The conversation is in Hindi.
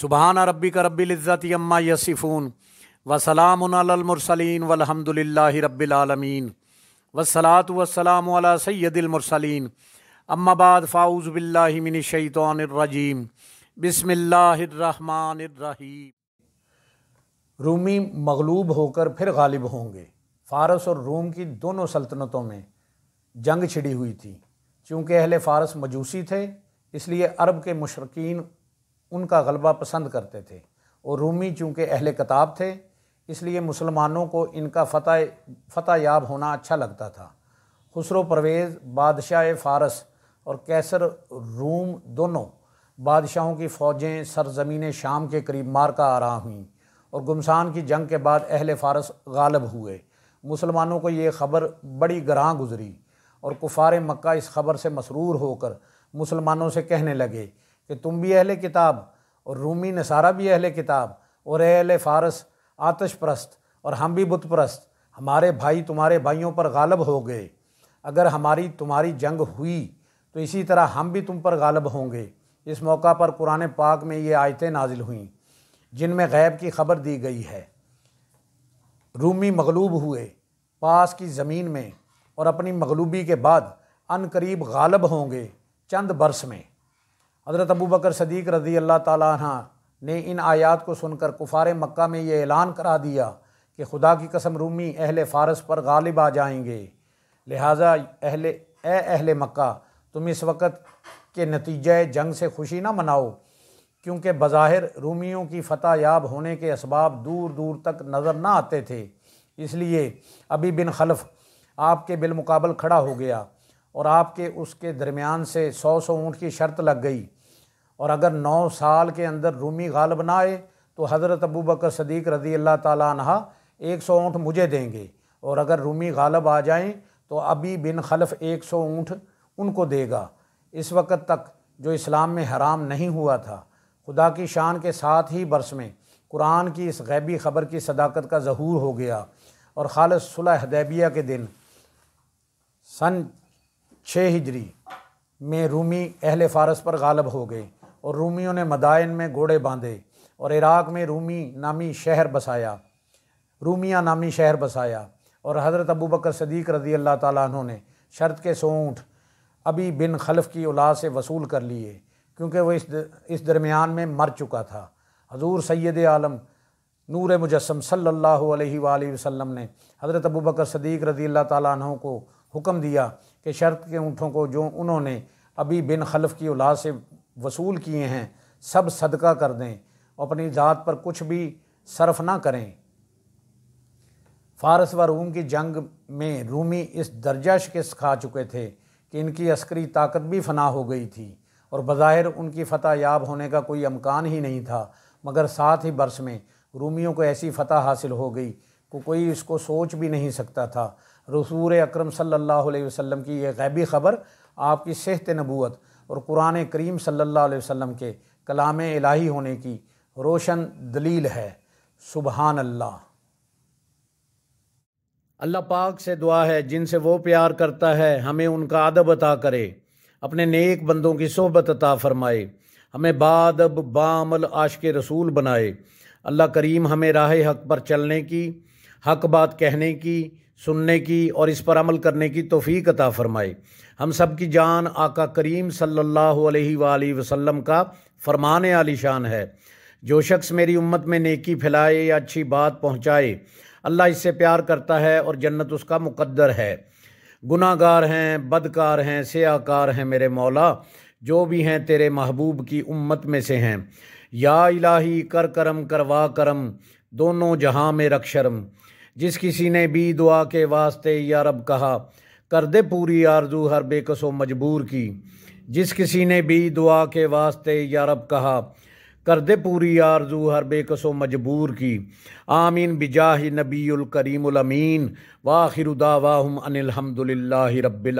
सुबहान रबी का रबीज़त अम्मा यसिफ़ून वसलामसलिन वलहमदिल्ला रबालमीन वसलात वसलाम सैदिलमरसलिन अम्माबाद फ़ाउज़ शैतरजीम बसमीम रूमी मगलूब होकर फिर गालिब होंगे फ़ारस और रूम की दोनों सल्तनतों में जंग छिड़ी हुई थी चूँकि अहल फ़ारस मजूसी थे इसलिए अरब के मशरकिन उनका गलबा पसंद करते थे और रूमी चूँकि अहल किताब थे इसलिए मुसलमानों को इनका फ़तह फ़तह याब होना अच्छा लगता था खुसरो परवेज़ बादशाह फ़ारस और कैसर रूम दोनों बादशाहों की फ़ौजें सरजमीन शाम के करीब मार का आरा हुईं और गुमसान की जंग के बाद अहल फ़ारस गालब हुए मुसलमानों को ये खबर बड़ी ग्रां गुजरी और कुफार मक्का इस खबर से मसरूर होकर मुसलमानों से कहने लगे कि तुम भी अहले किताब और रूमी नसारा भी अहले किताब और अहल फ़ारस आतश परस्त और हम भी बुत परस्त हमारे भाई तुम्हारे भाइयों पर गालब हो गए अगर हमारी तुम्हारी जंग हुई तो इसी तरह हम भी तुम पर गालब होंगे इस मौका पर कुरान पाक में ये आयतें नाजिल हुईं जिनमें गैब की खबर दी गई है रूमी मगलूब हुए पास की ज़मीन में और अपनी मगलूबी के बाद अनकरीब गालब होंगे चंद बरस में हज़रत अबू बकर सदीक रज़ी अल्लाह तह ने इन आयात को सुनकर कुफार मक्का में ये ऐलान करा दिया कि खुदा की कसम रूमी अहल फ़ारस पर गालिब आ जाएंगे लिहाजा अहल ए अहल मक्का तुम इस वक्त के नतीजे जंग से खुशी ना मनाओ क्योंकि बज़ाहिर रूमियों की फतह याब होने के इसबाब दूर दूर तक नज़र ना आते थे इसलिए अभी बिन खलफ आपके बिलमुकाबल खड़ा हो गया और आपके उसके दरमियान से सौ सौ ऊँट की शर्त लग गई और अगर नौ साल के अंदर रूमी गालब ना आए तो हज़रत अबू बकर सदीक रजी अल्लाह तहा एक सौ ऊँट मुझे देंगे और अगर रूमी गालब आ जाएं तो अभी बिन खलफ एक सौ ऊँट उनको देगा इस वक्त तक जो इस्लाम में हराम नहीं हुआ था खुदा की शान के साथ ही बरस में कुरान की इस गैबी ख़बर की सदाकत का जहूर हो गया और खालस सुलह हदैबिया के दिन सन छः हिजरी में रूमी अहल फ़ारस पर गालब हो गए और रूमियों ने मदायन में घोड़े बांधे और इराक़ में रूमी नामी शहर बसाया रूमिया नामी शहर बसाया और हज़रत अबू बकर सदीक रज़ी अल्लाह ताली ने शर्त के सोंठ अभी बिन खलफ की औलाद से वसूल कर लिए क्योंकि वह इस द, इस दरमियान में मर चुका था हजूर सैद आलम नूर मुजस्म सल्लल्लाहु अलैहि वसल्लम ने हज़रत अबू बकर सदीक रज़ी अल्लाह ताली को हुक्म दिया कि शर्त के ऊँटों को जो उन्होंने अभी बिन खलफ की औलाद से वसूल किए हैं सब सदका कर दें और अपनी ज़ात पर कुछ भी सर्फ ना करें फ़ारस व रूम की जंग में रूमी इस दर्जा शिकस्त खा चुके थे कि इनकी अस्करी ताकत भी फना हो गई थी और बाहिर उनकी फ़तह याब होने का कोई अमकान ही नहीं था मगर सात ही बरस में रूमियों को ऐसी फ़तह हासिल हो गई को कोई इसको सोच भी नहीं सकता था रसूल अक्रम सल्लल्लाहु अलैहि की यह गैबी ख़बर आपकी सेहत नबूत और कुरान करीम सल्ला वसम के कलाम इलाही होने की रोशन दलील है सुबहान अल्लाह अल्लाह पाक से दुआ है जिनसे वो प्यार करता है हमें उनका अदब अता करे अपने नेक बंदों की सोहबत अता फरमाए हमें बादब बामल आश के रसूल बनाए अल्लाह करीम हमें राह हक पर चलने की हक बात कहने की सुनने की और इस पर अमल करने की तोफ़ी अता फ़रमाए हम सब की जान आका करीम सल्लल्लाहु अलैहि सल्ला वसल्लम का फरमान आलिशान है जो शख्स मेरी उम्मत में नेकी फैलाए या अच्छी बात पहुँचाए अल्लाह इससे प्यार करता है और जन्नत उसका मुकद्दर है गुनागार हैं बदकार हैं सयाकार हैं मेरे मौला जो भी हैं तेरे महबूब की उम्मत में से हैं या इलाही कर करम करवा करम दोनों जहाँ में रक्षरम जिस किसी ने भी दुआ के वास्ते या रब कहा कर दे पूरी आरजू हर बेकसो मजबूर की जिस किसी ने भी दुआ के वास्ते या रब कहा कर दे पूरी आरजू हर बेकसो मजबूर की आमीन बिजाह नबी करीमीन वाखिर दावाहम अनिलहमदिल्ला रब्बिल